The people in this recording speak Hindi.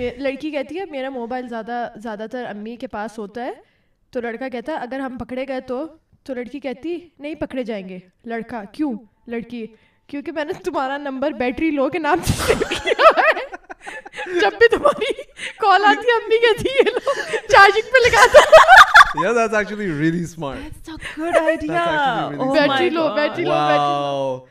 लड़की कहती है मेरा मोबाइल ज़्यादा ज़्यादातर अम्मी के पास होता है तो लड़का कहता है अगर हम पकड़े गए तो तो लड़की कहती नहीं पकड़े जाएंगे लड़का क्यों लड़की क्योंकि मैंने तुम्हारा नंबर बैटरी लो के नाम से है जब भी तुम्हारी कॉल आती है अम्मी कहती है लो चार्जिंग पे लगा दो Yeah, that's actually really smart. That's a good idea. really oh smart. Battery low, battery low, wow. battery low.